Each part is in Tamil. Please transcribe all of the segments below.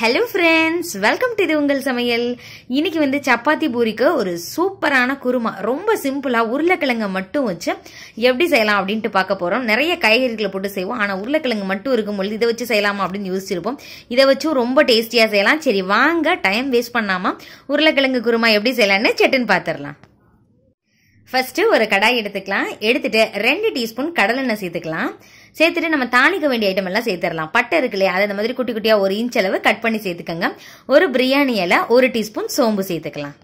ஹலோ ஃப்ரெண்ட்ஸ் வெல்கம் டு இது உங்கள் சமையல் இன்னைக்கு வந்து சப்பாத்தி பூரிக்கு ஒரு சூப்பரான குருமா ரொம்ப சிம்பிளாக உருளைக்கிழங்கை மட்டும் வச்சு எப்படி செய்யலாம் அப்படின்ட்டு பார்க்க போகிறோம் நிறைய காய்கறிகளை போட்டு செய்வோம் ஆனால் உருளைக்கிழங்கு மட்டும் இருக்கும் பொழுது இதை வச்சு செய்யலாமா அப்படின்னு யோசிச்சிருப்போம் இதை வச்சும் ரொம்ப டேஸ்டியாக செய்யலாம் சரி வாங்க டைம் வேஸ்ட் பண்ணாமல் உருளைக்கிழங்கு குருமா எப்படி செய்யலான்னு செட்டுன்னு பார்த்துடலாம் ஃபர்ஸ்ட் ஒரு கடாய் எடுத்துக்கலாம் எடுத்துட்டு ரெண்டு டீஸ்பூன் கடலெண்ணெய் சேர்த்துக்கலாம் சேர்த்துட்டு நம்ம தாளிக்க வேண்டிய ஐட்டம் எல்லாம் சேர்த்துடலாம் பட்டை இருக்கு இல்லையா அதை மாதிரி குட்டி குட்டியாக ஒரு இன்ச் அளவு கட் பண்ணி சேர்த்துக்கோங்க ஒரு பிரியாணி இலை ஒரு டீஸ்பூன் சோம்பு சேர்த்துக்கலாம்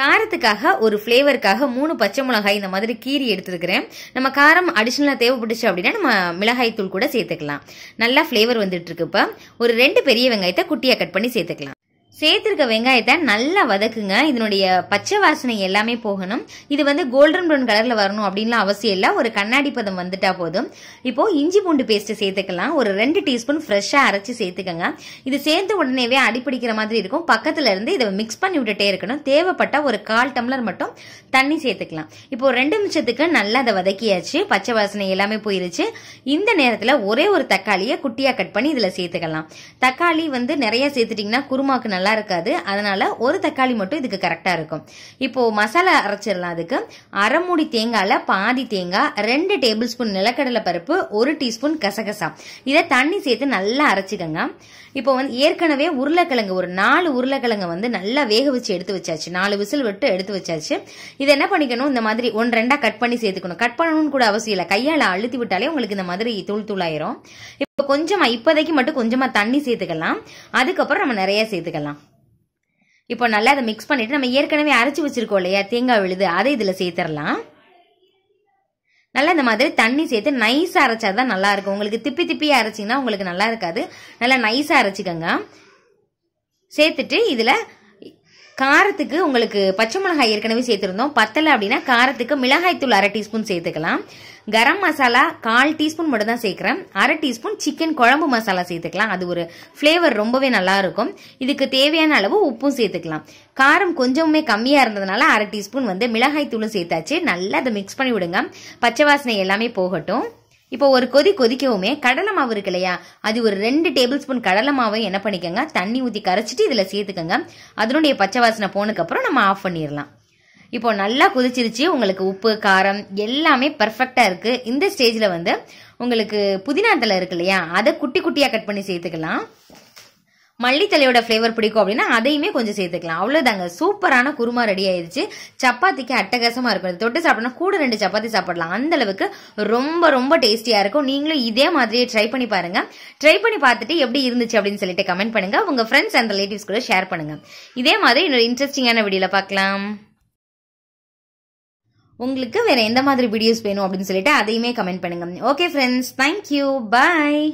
காரத்துக்காக ஒரு ஃப்ளேவருக்காக மூணு பச்சை மிளகாய் இந்த மாதிரி கீரி எடுத்துருக்கிறேன் நம்ம காரம் அடிஷ்னலாக தேவைப்பட்டுச்சு அப்படின்னா நம்ம மிளகாய் தூள் கூட சேர்த்துக்கலாம் நல்லா ஃப்ளேவர் வந்துட்டு இருக்கு இப்போ ஒரு ரெண்டு பெரிய வெங்காயத்தை குட்டியாக கட் பண்ணி சேர்த்துக்கலாம் சேர்த்துருக்க வெங்காயத்தை நல்லா வதக்குங்க இதனுடைய பச்சை வாசனை எல்லாமே போகணும் இது வந்து கோல்டன் ப்ரௌன் கலரில் வரணும் அப்படின்லாம் அவசியம் இல்லை ஒரு கண்ணாடி பதம் வந்துட்டா போதும் இப்போ இஞ்சி பூண்டு பேஸ்ட்டு சேர்த்துக்கலாம் ஒரு ரெண்டு டீஸ்பூன் ஃப்ரெஷ்ஷாக அரைச்சி சேர்த்துக்கோங்க இது சேர்த்து உடனேவே அடிப்பிடிக்கிற மாதிரி இருக்கும் பக்கத்துல இருந்து இதை மிக்ஸ் பண்ணி விட்டுட்டே இருக்கணும் தேவைப்பட்ட ஒரு கால் டம்ளர் மட்டும் தண்ணி சேர்த்துக்கலாம் இப்போ ரெண்டு நிமிஷத்துக்கு நல்லா அதை வதக்கியாச்சு பச்சை வாசனை எல்லாமே போயிருச்சு இந்த நேரத்தில் ஒரே ஒரு தக்காளியை குட்டியாக கட் பண்ணி இதில் சேர்த்துக்கலாம் தக்காளி வந்து நிறைய சேர்த்துட்டிங்கன்னா குருமாக்கு நல்லா நல்லா இருக்காது அதனால் ஒரு தக்காளி மட்டும் இதுக்கு கரெக்டாக இருக்கும் இப்போது மசாலா அரைச்சிடலாம் அதுக்கு அரை மூடி தேங்காயில் பாதி தேங்காய் ரெண்டு டேபிள் ஸ்பூன் நிலக்கடலை பருப்பு ஒரு டீஸ்பூன் கசகசா இதை தண்ணி சேர்த்து நல்லா அரைச்சிக்கோங்க இப்போ வந்து ஏற்கனவே உருளைக்கிழங்கு ஒரு நாலு உருளைக்கிழங்கு வந்து நல்லா வேக வச்சு எடுத்து வச்சாச்சு நாலு விசில் விட்டு எடுத்து வச்சாச்சு இதை என்ன பண்ணிக்கணும் இந்த மாதிரி ஒன் ரெண்டாக கட் பண்ணி சேர்த்துக்கணும் கட் பண்ணணும்னு கூட அவசியம் இல்லை கையால் அழுத்தி விட்டாலே உங்களுக்கு இந்த மாதிரி தூள் தூளாயிரும் இப்போ கொஞ்சமாக இப்போதைக்கு மட்டும் கொஞ்சமாக தண்ணி சேர்த்துக்கலாம் அதுக்கப்புறம் நம்ம நிறைய சேர்த்துக்கலாம் இப்போ நல்லா அதை மிக்ஸ் பண்ணிட்டு நம்ம ஏற்கனவே அரைச்சி வச்சிருக்கோம் இல்லையா தேங்காய் விழுது அதை இதில் சேர்த்துடலாம் நல்லா இந்த மாதிரி தண்ணி சேர்த்து நைஸாக அரைச்சா தான் நல்லா இருக்கும் உங்களுக்கு திப்பி திப்பியாக அரைச்சிங்கன்னா உங்களுக்கு நல்லா இருக்காது நல்லா நைஸாக அரைச்சிக்கோங்க சேர்த்துட்டு இதில் காரத்துக்கு உங்களுக்கு பச்சை மிளகாய் ஏற்கனவே சேர்த்துருந்தோம் பத்தலை அப்படின்னா காரத்துக்கு மிளகாய் தூள் அரை டீஸ்பூன் சேர்த்துக்கலாம் கரம் மசாலா கால் டீஸ்பூன் மட்டும் தான் சேர்க்குறேன் அரை டீஸ்பூன் சிக்கன் குழம்பு மசாலா சேர்த்துக்கலாம் அது ஒரு ஃப்ளேவர் ரொம்பவே நல்லா இருக்கும் இதுக்கு தேவையான அளவு உப்பும் சேர்த்துக்கலாம் காரம் கொஞ்சமே கம்மியாக இருந்ததுனால அரை டீஸ்பூன் வந்து மிளகாய் தூளும் சேர்த்தாச்சு நல்லா அதை மிக்ஸ் பண்ணி விடுங்க பச்சை வாசனை எல்லாமே போகட்டும் இப்போ ஒரு கொதி கொதிக்கவுமே கடலை மாவு இருக்கு இல்லையா அது ஒரு ரெண்டு டேபிள் ஸ்பூன் கடலை மாவை என்ன பண்ணிக்கோங்க தண்ணி ஊற்றி கரைச்சிட்டு இதில் சேர்த்துக்கோங்க அதனுடைய பச்சை வாசனை போனதுக்கப்புறம் நம்ம ஆஃப் பண்ணிடலாம் இப்போ நல்லா குதிச்சிருச்சு உங்களுக்கு உப்பு காரம் எல்லாமே பர்ஃபெக்டாக இருக்குது இந்த ஸ்டேஜில் வந்து உங்களுக்கு புதினா தலை இருக்கு இல்லையா அதை குட்டி குட்டியாக கட் பண்ணி சேர்த்துக்கலாம் மல்லித்தலையோட ஃப்ளேவர் பிடிக்கும் அப்படின்னா அதையுமே கொஞ்சம் சேர்த்துக்கலாம் அவ்வளோதாங்க சூப்பரான குருமா ரெடி ஆயிடுச்சு சப்பாத்திக்கு அட்டகாசமாக இருக்கும் தொட்டு சாப்பிடணும் கூட ரெண்டு சப்பாத்தி சாப்பிடலாம் அந்த அளவுக்கு ரொம்ப ரொம்ப டேஸ்டியாக இருக்கும் நீங்களும் இதே மாதிரியே ட்ரை பண்ணி பாருங்க ட்ரை பண்ணி பார்த்துட்டு எப்படி இருந்துச்சு அப்படின்னு சொல்லிட்டு கமெண்ட் பண்ணுங்க உங்க ஃப்ரெண்ட்ஸ் அண்ட் ரிலேட்டிவ்ஸ் கூட ஷேர் பண்ணுங்க இதே மாதிரி இன்னொரு இன்ட்ரெஸ்டிங்கான வீடியோவில் பார்க்கலாம் உங்களுக்கு வேறு எந்த மாதிரி வீடியோஸ் வேணும் அப்படின்னு சொல்லிட்டு அதையுமே கமெண்ட் பண்ணுங்க ஓகே ஃப்ரெண்ட்ஸ் தேங்க்யூ பாய்